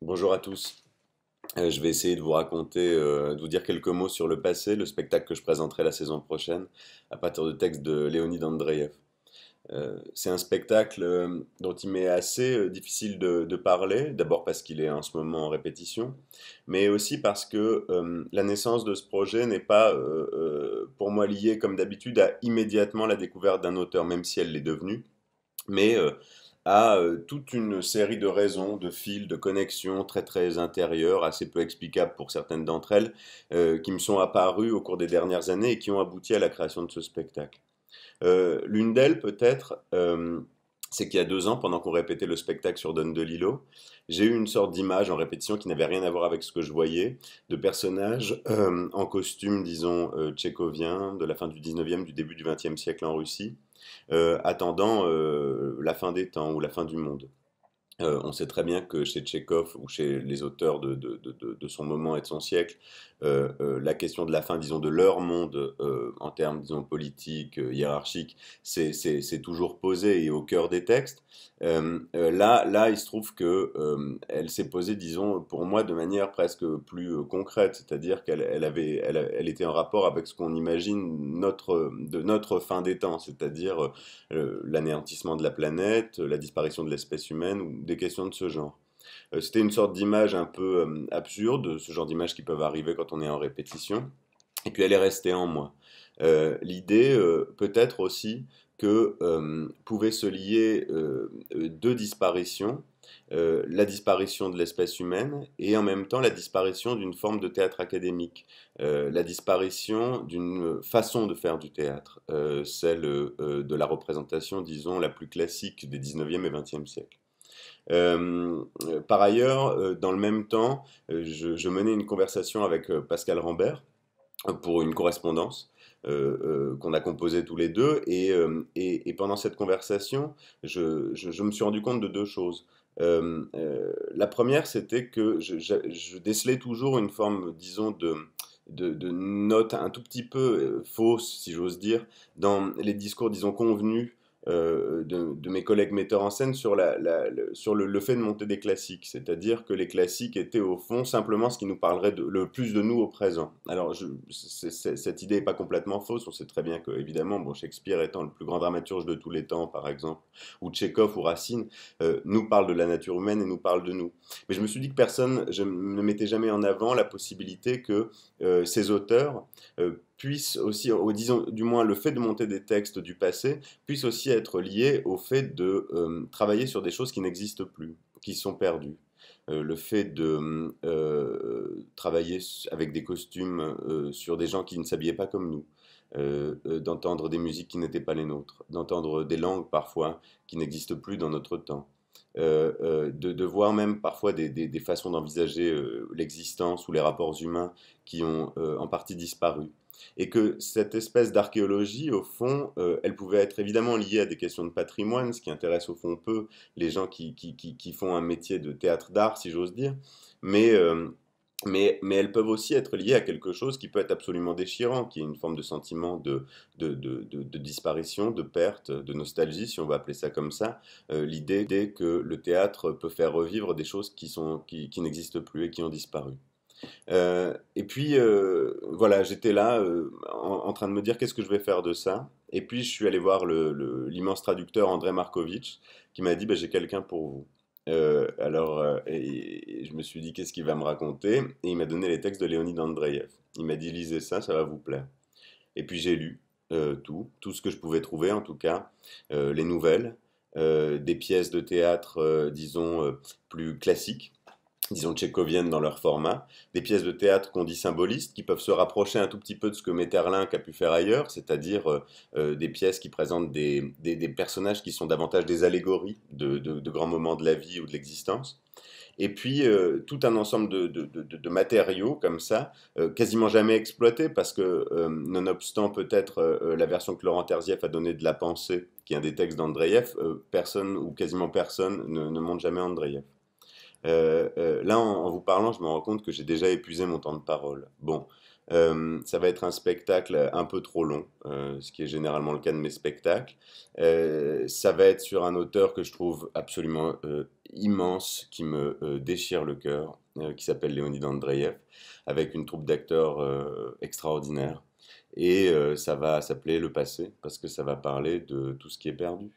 Bonjour à tous. Euh, je vais essayer de vous raconter, euh, de vous dire quelques mots sur le passé, le spectacle que je présenterai la saison prochaine à partir de textes de Léonid Andreev. Euh, c'est un spectacle dont il m'est assez difficile de, de parler, d'abord parce qu'il est en ce moment en répétition, mais aussi parce que la naissance de ce projet n'est pas pour moi liée comme d'habitude à immédiatement la découverte d'un auteur, même si elle l'est devenue, mais à euh, toute une série de raisons, de fils, de connexions très très intérieures, assez peu explicables pour certaines d'entre elles, euh, qui me sont apparues au cours des dernières années et qui ont abouti à la création de ce spectacle. Euh, l'une d'elles peut-être, c'est qu'il y a deux ans, pendant qu'on répétait le spectacle sur Don DeLillo, j'ai eu une sorte d'image en répétition qui n'avait rien à voir avec ce que je voyais, de personnages en costume, disons, tchécovien, de la fin du 19e, du début du 20e siècle en Russie, euh, attendant euh, la fin des temps ou la fin du monde. Euh, on sait très bien que chez Tchekhov ou chez les auteurs de, son moment et de son siècle, euh, euh, la question de la fin, disons, de leur monde en termes, disons, politiques, hiérarchiques, c'est toujours posée et au cœur des textes. là, là, il se trouve que elle s'est posée, disons, pour moi, de manière presque plus concrète, c'est-à-dire qu'elle avait, elle, était en rapport avec ce qu'on imagine notre, de notre fin des temps, c'est-à-dire l'anéantissement de la planète, la disparition de l'espèce humaine des questions de ce genre. Euh, c'était une sorte d'image un peu euh, absurde, ce genre d'image qui peuvent arriver quand on est en répétition, et puis elle est restée en moi. Euh, l'idée peut-être aussi que pouvaient se lier deux disparitions, la disparition de l'espèce humaine et en même temps la disparition d'une forme de théâtre académique, la disparition d'une façon de faire du théâtre, celle de la représentation, disons, la plus classique des 19e et 20e siècles. Euh, euh, par ailleurs, euh, dans le même temps, je, menais une conversation avec Pascal Rambert pour une correspondance. qu'on a composée tous les deux. Et, pendant cette conversation, je, me suis rendu compte de deux choses. la première, c'était que je, décelais toujours une forme, disons, de, de, de note un tout petit peu fausse, si j'ose dire, dans les discours, disons, convenus euh, de, mes collègues metteurs en scène sur, la, le, sur le, fait de monter des classiques, c'est-à-dire que les classiques étaient au fond simplement ce qui nous parlerait de, le plus de nous au présent. Alors je, cette idée n'est pas complètement fausse, on sait très bien que évidemment bon, Shakespeare étant le plus grand dramaturge de tous les temps par exemple, ou Tchekhov ou Racine, euh, nous parle de la nature humaine et nous parle de nous. Mais je me suis dit que personne je ne mettait jamais en avant la possibilité que euh, ces auteurs puisse aussi, disons du moins le fait de monter des textes du passé, puisse aussi être lié au fait de euh, travailler sur des choses qui n'existent plus, qui sont perdues. Euh, le fait de euh, travailler avec des costumes sur des gens qui ne s'habillaient pas comme nous, d'entendre des musiques qui n'étaient pas les nôtres, d'entendre des langues parfois qui n'existent plus dans notre temps. Euh, euh, de, voir même parfois des, façons d'envisager euh, l'existence ou les rapports humains qui ont en partie disparu et que cette espèce d'archéologie, au fond, elle pouvait être évidemment liée à des questions de patrimoine, ce qui intéresse au fond peu les gens qui, qui, font un métier de théâtre d'art, si j'ose dire, mais mais, elles peuvent aussi être liées à quelque chose qui peut être absolument déchirant, qui est une forme de sentiment de, disparition, de perte, de nostalgie, si on va appeler ça comme ça. Euh, l'idée que le théâtre peut faire revivre des choses qui, n'existent plus et qui ont disparu. Euh, et puis, euh, voilà, j'étais là en, train de me dire qu'est-ce que je vais faire de ça. Et puis, je suis allé voir l'immense traducteur André Markovitch qui m'a dit bah, J'ai quelqu'un pour vous. Euh, alors, euh, je me suis dit, qu'est-ce qu'il va me raconter Et il m'a donné les textes de Léonid Andreev. Il m'a dit, lisez ça, ça va vous plaire. Et puis j'ai lu euh, tout, tout ce que je pouvais trouver, en tout cas, les nouvelles, des pièces de théâtre, disons, plus classiques, disons tchécoviennes dans leur format, des pièces de théâtre qu'on dit symbolistes, qui peuvent se rapprocher un tout petit peu de ce que Metterlinck a pu faire ailleurs, c'est-à-dire euh, euh, des pièces qui présentent des, personnages qui sont davantage des allégories de, grands moments de la vie ou de l'existence. Et puis euh, tout un ensemble de, matériaux comme ça, quasiment jamais exploités, parce que nonobstant peut-être la version que Laurent Terzieff a donnée de La Pensée, qui est un des textes d'Andreyev, personne ou quasiment personne ne, ne monte jamais Andreyev. Euh, euh, là, en, vous parlant, je me rends compte que j'ai déjà épuisé mon temps de parole. Bon, euh, ça va être un spectacle un peu trop long, ce qui est généralement le cas de mes spectacles. ça va être sur un auteur que je trouve absolument immense, qui me déchire le cœur, qui s'appelle Léonid Andreyev, avec une troupe d'acteurs extraordinaires Et ça va s'appeler Le passé, parce que ça va parler de tout ce qui est perdu,